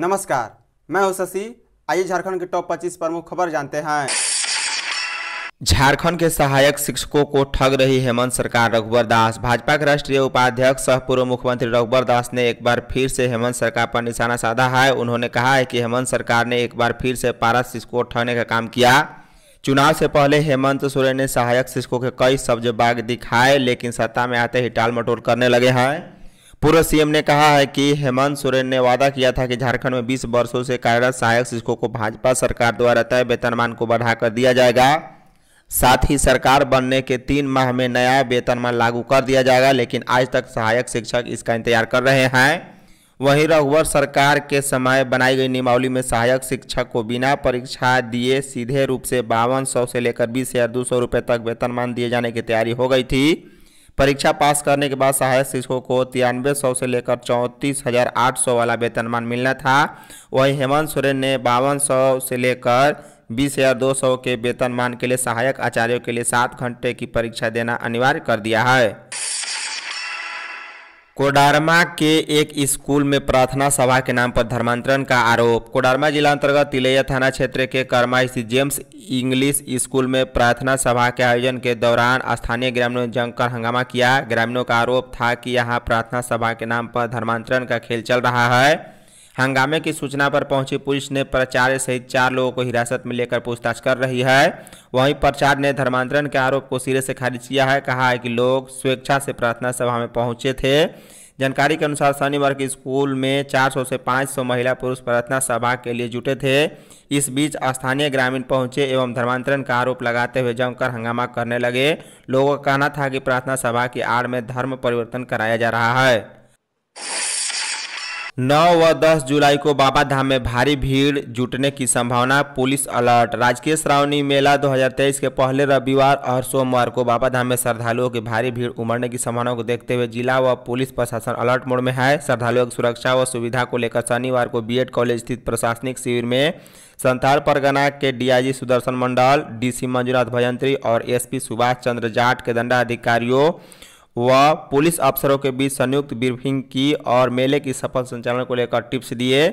नमस्कार मैं हूं शशि आइए झारखंड के टॉप 25 प्रमुख खबर जानते हैं झारखंड के सहायक शिक्षकों को ठग रही हेमंत सरकार रघुवर दास भाजपा के राष्ट्रीय उपाध्यक्ष सह पूर्व मुख्यमंत्री रघुवर दास ने एक बार फिर से हेमंत सरकार पर निशाना साधा है उन्होंने कहा है कि हेमंत सरकार ने एक बार फिर से पारा शिक्षकों ठगने का काम किया चुनाव से पहले हेमंत सोरेन ने सहायक शिक्षकों के कई सब्ज बाग दिखाए लेकिन सत्ता में आते ही टाल मटोल करने लगे हैं पूर्व सीएम ने कहा है कि हेमंत सोरेन ने वादा किया था कि झारखंड में 20 वर्षों से कार्यरत सहायक शिक्षकों को भाजपा सरकार द्वारा तय वेतनमान को बढ़ाकर दिया जाएगा साथ ही सरकार बनने के तीन माह में नया वेतनमान लागू कर दिया जाएगा लेकिन आज तक सहायक शिक्षक इसका इंतजार कर रहे हैं वहीं रघुवर सरकार के समय बनाई गई नियमावली में सहायक शिक्षक को बिना परीक्षा दिए सीधे रूप से बावन सौ से लेकर बीस हज़ार दो सौ रुपये तक वेतनमान दिए जाने की तैयारी हो गई थी परीक्षा पास करने के बाद सहायक शिक्षकों को तिरानवे सौ से लेकर चौंतीस हज़ार आठ सौ वाला वेतनमान मिलना था वहीं हेमंत सोरेन ने बावन सौ से लेकर बीस हज़ार दो सौ के वेतनमान के लिए सहायक आचार्यों के लिए सात घंटे की परीक्षा देना अनिवार्य कर दिया है कोडरमा के एक स्कूल में प्रार्थना सभा के नाम पर धर्मांतरण का आरोप कोडरमा जिला अंतर्गत तिलैया थाना क्षेत्र के कर्मा स्थित जेम्स इंग्लिश स्कूल में प्रार्थना सभा के आयोजन के दौरान स्थानीय ग्रामीणों ने जमकर हंगामा किया ग्रामीणों का आरोप था कि यहां प्रार्थना सभा के नाम पर धर्मांतरण का खेल चल रहा है हंगामे की सूचना पर पहुंची पुलिस ने प्राचार्य सहित चार लोगों को हिरासत में लेकर पूछताछ कर रही है वहीं प्राचार्य ने धर्मांतरण के आरोप को सिरे से खारिज किया है कहा है कि लोग स्वेच्छा से प्रार्थना सभा में पहुंचे थे जानकारी के अनुसार शनिवार के स्कूल में 400 से 500 महिला पुरुष प्रार्थना सभा के लिए जुटे थे इस बीच स्थानीय ग्रामीण पहुंचे एवं धर्मांतरण का आरोप लगाते हुए जमकर हंगामा करने लगे लोगों का कहना था कि प्रार्थना सभा की आड़ में धर्म परिवर्तन कराया जा रहा है नौ व दस जुलाई को बाबा धाम में भारी भीड़ जुटने की संभावना पुलिस अलर्ट राजकीय श्रावणी मेला 2023 के पहले रविवार और सोमवार को बाबा धाम में श्रद्धालुओं की भारी भीड़ उमड़ने की संभावना को देखते हुए जिला व पुलिस प्रशासन अलर्ट मोड में है श्रद्धालुओं की सुरक्षा व सुविधा को लेकर शनिवार को बीएड कॉलेज स्थित प्रशासनिक शिविर में संथाल परगना के डीआईजी सुदर्शन मंडल डीसी मंजूनाथ भजंत्री और एसपी सुभाष चंद्र जाट के दंडाधिकारियों व पुलिस अफसरों के बीच संयुक्त ब्रीफिंग की और मेले की सफल संचालन को लेकर टिप्स दिए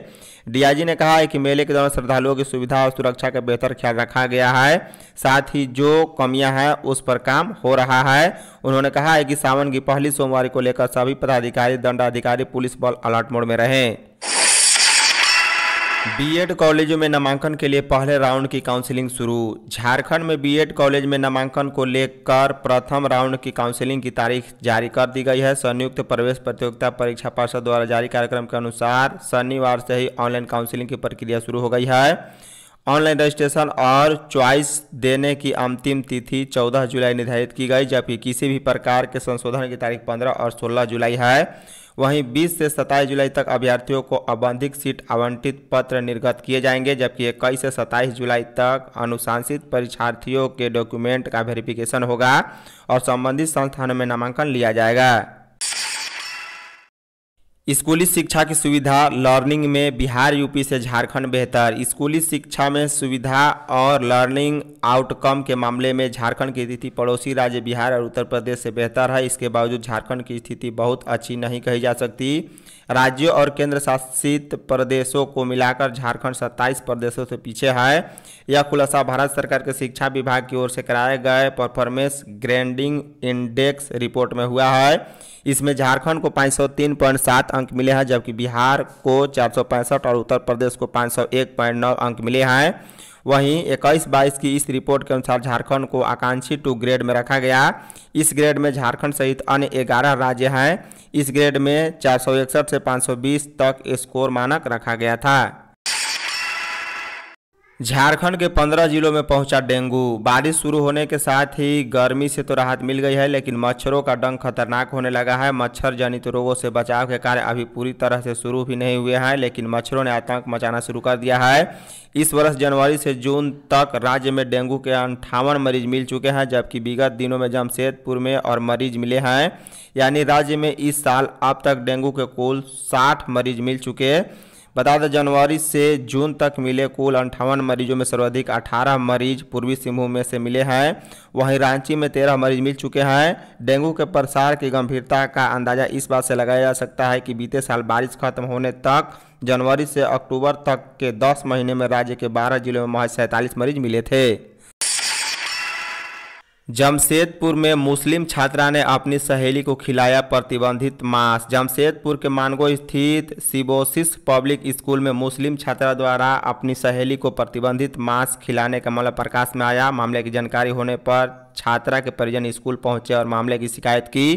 डीआईजी ने कहा है कि मेले के दौरान श्रद्धालुओं की सुविधा और सुरक्षा का बेहतर ख्याल रखा गया है साथ ही जो कमियां हैं उस पर काम हो रहा है उन्होंने कहा है कि सावन की पहली सोमवार को लेकर सभी पदाधिकारी दंडाधिकारी पुलिस बल अलर्ट मोड में रहें बीएड कॉलेजों में नामांकन के लिए पहले राउंड की काउंसलिंग शुरू झारखंड में बीएड कॉलेज में नामांकन को लेकर प्रथम राउंड की काउंसलिंग की तारीख जारी कर दी गई है संयुक्त प्रवेश प्रतियोगिता परीक्षा पार्षद द्वारा जारी कार्यक्रम के अनुसार शनिवार से ही ऑनलाइन काउंसलिंग की प्रक्रिया शुरू हो गई है ऑनलाइन रजिस्ट्रेशन और च्वाइस देने की अंतिम तिथि चौदह जुलाई निर्धारित की गई जबकि किसी भी प्रकार के संशोधन की तारीख पंद्रह और सोलह जुलाई है वहीं 20 से 27 जुलाई तक अभ्यर्थियों को अबंधिक सीट आवंटित पत्र निर्गत किए जाएंगे जबकि इक्कीस से 27 जुलाई तक अनुशासित परीक्षार्थियों के डॉक्यूमेंट का वेरिफिकेशन होगा और संबंधित संस्थानों में नामांकन लिया जाएगा स्कूली शिक्षा की सुविधा लर्निंग में बिहार यूपी से झारखंड बेहतर स्कूली शिक्षा में सुविधा और लर्निंग आउटकम के मामले में झारखंड की स्थिति पड़ोसी राज्य बिहार और उत्तर प्रदेश से बेहतर है इसके बावजूद झारखंड की स्थिति बहुत अच्छी नहीं कही जा सकती राज्यों और केंद्र शासित प्रदेशों को मिलाकर झारखंड 27 प्रदेशों से पीछे है यह खुलासा भारत सरकार के शिक्षा विभाग की ओर से कराए गए परफॉर्मेंस ग्रेडिंग इंडेक्स रिपोर्ट में हुआ है इसमें झारखंड को 503.7 अंक मिले हैं जबकि बिहार को चार और उत्तर प्रदेश को पाँच अंक मिले हैं वहीं इक्कीस बाईस की इस रिपोर्ट के अनुसार झारखंड को आकांक्षी टू ग्रेड में रखा गया इस ग्रेड में झारखंड सहित अन्य ग्यारह राज्य हैं इस ग्रेड में चार से पाँच तक स्कोर मानक रखा गया था झारखंड के पंद्रह जिलों में पहुंचा डेंगू बारिश शुरू होने के साथ ही गर्मी से तो राहत मिल गई है लेकिन मच्छरों का डंग खतरनाक होने लगा है मच्छर जनित रोगों से बचाव के कार्य अभी पूरी तरह से शुरू भी नहीं हुए हैं लेकिन मच्छरों ने आतंक मचाना शुरू कर दिया है इस वर्ष जनवरी से जून तक राज्य में डेंगू के अंठावन मरीज मिल चुके हैं जबकि विगत दिनों में जमशेदपुर में और मरीज मिले हैं यानी राज्य में इस साल अब तक डेंगू के कुल साठ मरीज मिल चुके हैं बता दें जनवरी से जून तक मिले कुल अंठावन मरीजों में सर्वाधिक 18 मरीज पूर्वी सिंहभूम में से मिले हैं वहीं रांची में 13 मरीज मिल चुके हैं डेंगू के प्रसार की गंभीरता का अंदाजा इस बात से लगाया जा सकता है कि बीते साल बारिश खत्म होने तक जनवरी से अक्टूबर तक के दस महीने में राज्य के बारह जिलों में महज सैंतालीस मरीज मिले थे जमशेदपुर में मुस्लिम छात्रा ने अपनी सहेली को खिलाया प्रतिबंधित मांस जमशेदपुर के मानगो स्थित सिबोसिस पब्लिक स्कूल में मुस्लिम छात्रा द्वारा अपनी सहेली को प्रतिबंधित मांस खिलाने का मामला प्रकाश में आया मामले की जानकारी होने पर छात्रा के परिजन स्कूल पहुंचे और मामले की शिकायत की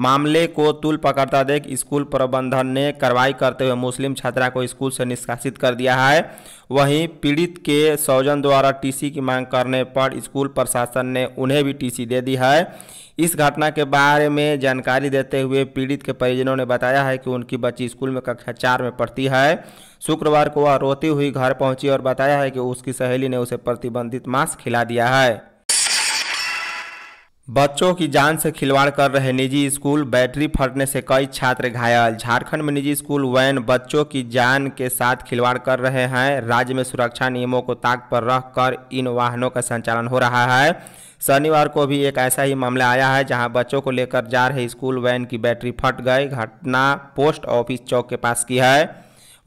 मामले को तुल पकड़ता देख स्कूल प्रबंधन ने कार्रवाई करते हुए मुस्लिम छात्रा को स्कूल से निष्कासित कर दिया है वहीं पीड़ित के सौजन द्वारा टीसी की मांग करने पर स्कूल प्रशासन ने उन्हें भी टीसी दे दी है इस घटना के बारे में जानकारी देते हुए पीड़ित के परिजनों ने बताया है कि उनकी बच्ची स्कूल में कक्षा चार में पढ़ती है शुक्रवार को वह रोती हुई घर पहुंची और बताया है कि उसकी सहेली ने उसे प्रतिबंधित मांस खिला दिया है बच्चों की जान से खिलवाड़ कर रहे निजी स्कूल बैटरी फटने से कई छात्र घायल झारखंड में निजी स्कूल वैन बच्चों की जान के साथ खिलवाड़ कर रहे हैं राज्य में सुरक्षा नियमों को ताक पर रख कर इन वाहनों का संचालन हो रहा है शनिवार को भी एक ऐसा ही मामला आया है जहां बच्चों को लेकर जा रहे स्कूल वैन की बैटरी फट गई घटना पोस्ट ऑफिस चौक के पास की है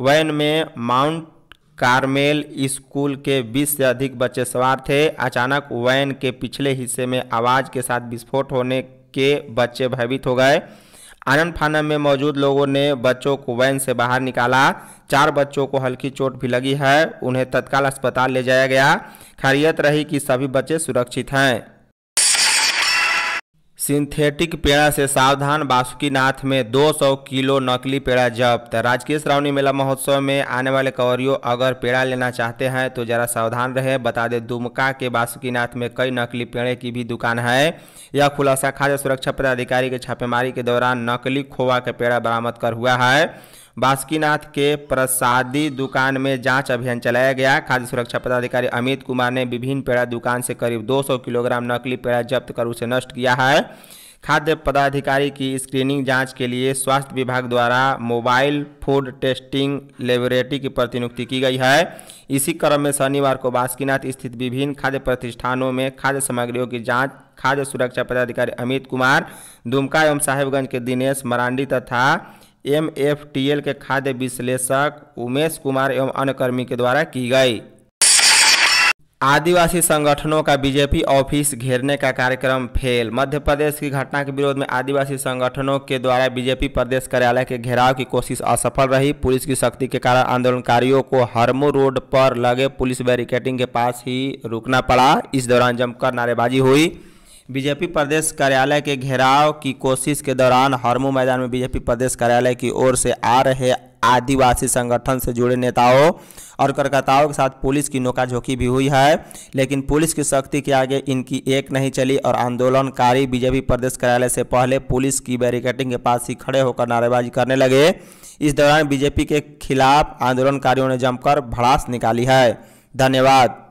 वैन में माउंट कारमेल स्कूल के 20 से अधिक बच्चे सवार थे अचानक वैन के पिछले हिस्से में आवाज़ के साथ विस्फोट होने के बच्चे भयभीत हो गए आनंद फानम में मौजूद लोगों ने बच्चों को वैन से बाहर निकाला चार बच्चों को हल्की चोट भी लगी है उन्हें तत्काल अस्पताल ले जाया गया खैरियत रही कि सभी बच्चे सुरक्षित हैं सिंथेटिक पेड़ा से सावधान बासुकीनाथ में 200 किलो नकली पेड़ा जब्त राजकीय श्रावणी मेला महोत्सव में आने वाले कवरियों अगर पेड़ा लेना चाहते हैं तो ज़रा सावधान रहे बता दें दुमका के बासुकीनाथ में कई नकली पेड़े की भी दुकान है यह खुलासा खाद्य सुरक्षा पदाधिकारी के छापेमारी के दौरान नकली खोआ का पेड़ा बरामद कर हुआ है बासुकीनाथ के प्रसादी दुकान में जांच अभियान चलाया गया खाद्य सुरक्षा पदाधिकारी अमित कुमार ने विभिन्न पेड़ा दुकान से करीब 200 किलोग्राम नकली पेड़ा जब्त कर उसे नष्ट किया है खाद्य पदाधिकारी की स्क्रीनिंग जांच के लिए स्वास्थ्य विभाग द्वारा मोबाइल फूड टेस्टिंग लेबोरेटरी की प्रतिनियुक्ति की गई है इसी क्रम में शनिवार को बासुकीनाथ स्थित विभिन्न खाद्य प्रतिष्ठानों में खाद्य सामग्रियों की जांच खाद्य सुरक्षा पदाधिकारी अमित कुमार दुमका एवं साहेबगंज के दिनेश मरांडी तथा एम एफ टी एल के खाद्य विश्लेषक उमेश कुमार एवं अन्य कर्मी के द्वारा की गई आदिवासी संगठनों का बीजेपी ऑफिस घेरने का कार्यक्रम फेल मध्य प्रदेश की घटना के विरोध में आदिवासी संगठनों के द्वारा बीजेपी प्रदेश कार्यालय के घेराव की कोशिश असफल रही पुलिस की शक्ति के कारण आंदोलनकारियों को हरमो रोड पर लगे पुलिस बैरिकेडिंग के पास ही रुकना पड़ा इस दौरान जमकर नारेबाजी हुई बीजेपी प्रदेश कार्यालय के घेराव की कोशिश के दौरान हरमू मैदान में बीजेपी प्रदेश कार्यालय की ओर से आ रहे आदिवासी संगठन से जुड़े नेताओं और कार्यकर्ताओं के साथ पुलिस की नोकाझोंकी भी हुई है लेकिन पुलिस की सख्ती के आगे इनकी एक नहीं चली और आंदोलनकारी बीजेपी प्रदेश कार्यालय से पहले पुलिस की बैरिकेटिंग के पास ही खड़े होकर नारेबाजी करने लगे इस दौरान बीजेपी के खिलाफ आंदोलनकारियों ने जमकर भड़ास निकाली है धन्यवाद